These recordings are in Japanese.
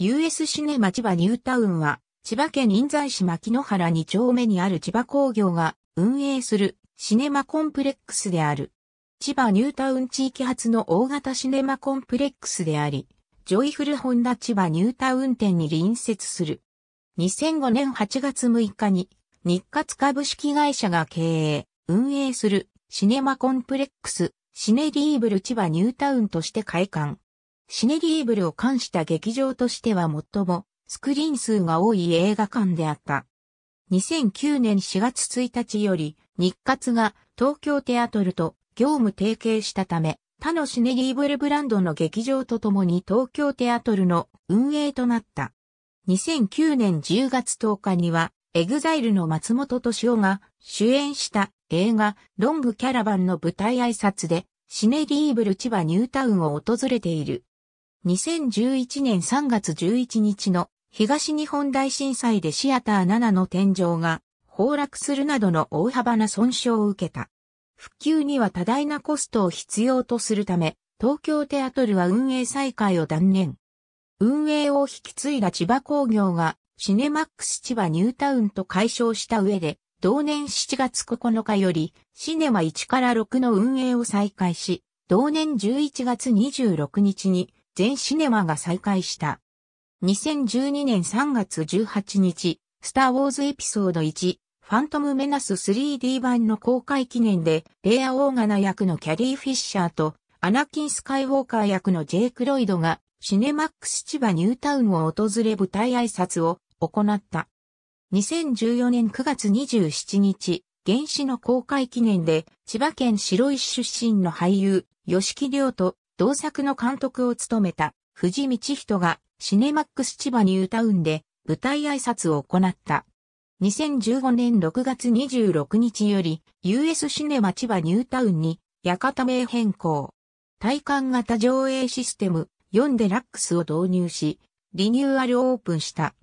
US シネマ千葉ニュータウンは、千葉県印西市牧野原2丁目にある千葉工業が運営するシネマコンプレックスである。千葉ニュータウン地域発の大型シネマコンプレックスであり、ジョイフルホンダ千葉ニュータウン店に隣接する。2005年8月6日に日活株式会社が経営、運営するシネマコンプレックスシネリーブル千葉ニュータウンとして開館。シネリーブルを冠した劇場としては最もスクリーン数が多い映画館であった。2009年4月1日より日活が東京テアトルと業務提携したため、他のシネリーブルブランドの劇場とともに東京テアトルの運営となった。2009年10月10日には、エグザイルの松本敏夫が主演した映画ロングキャラバンの舞台挨拶でシネリーブル千葉ニュータウンを訪れている。2011年3月11日の東日本大震災でシアター7の天井が崩落するなどの大幅な損傷を受けた。復旧には多大なコストを必要とするため、東京テアトルは運営再開を断念。運営を引き継いだ千葉工業がシネマックス千葉ニュータウンと解消した上で、同年7月9日より、シネマ1から6の運営を再開し、同年11月26日に全シネマが再開した。2012年3月18日、スター・ウォーズエピソード1、ファントム・メナス 3D 版の公開記念で、レア・オーガナ役のキャリー・フィッシャーと、アナキン・スカイウォーカー役のジェイク・ロイドが、シネマックス千葉ニュータウンを訪れ舞台挨拶を行った。2014年9月27日、原始の公開記念で、千葉県白石出身の俳優、吉木亮と同作の監督を務めた藤道人がシネマックス千葉ニュータウンで舞台挨拶を行った。2015年6月26日より US シネマ千葉ニュータウンに館名変更。体感型上映システム4デラックスを導入し、リニューアルオープンした。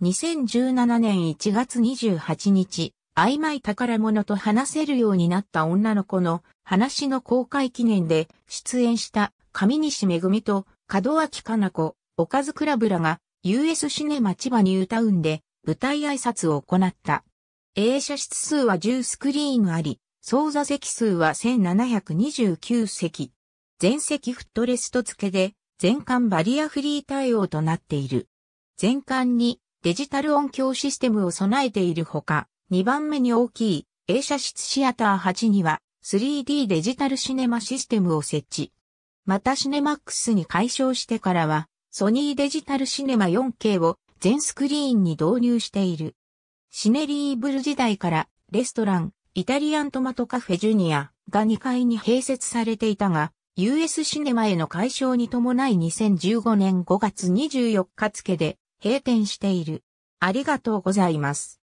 2017年1月28日、曖昧宝物と話せるようになった女の子の話の公開記念で出演した上西めぐみと門脇かな子、おかずクラブらが US シネマ千葉に歌うんで舞台挨拶を行った。映写室数は10スクリーンあり、総座席数は1729席。全席フットレスト付けで全館バリアフリー対応となっている。全館にデジタル音響システムを備えているほか、2番目に大きい映写室シアター8には 3D デジタルシネマシステムを設置。またシネマックスに解消してからはソニーデジタルシネマ 4K を全スクリーンに導入している。シネリーブル時代からレストラン、イタリアントマトカフェジュニアが2階に併設されていたが、US シネマへの解消に伴い2015年5月24日付で閉店している。ありがとうございます。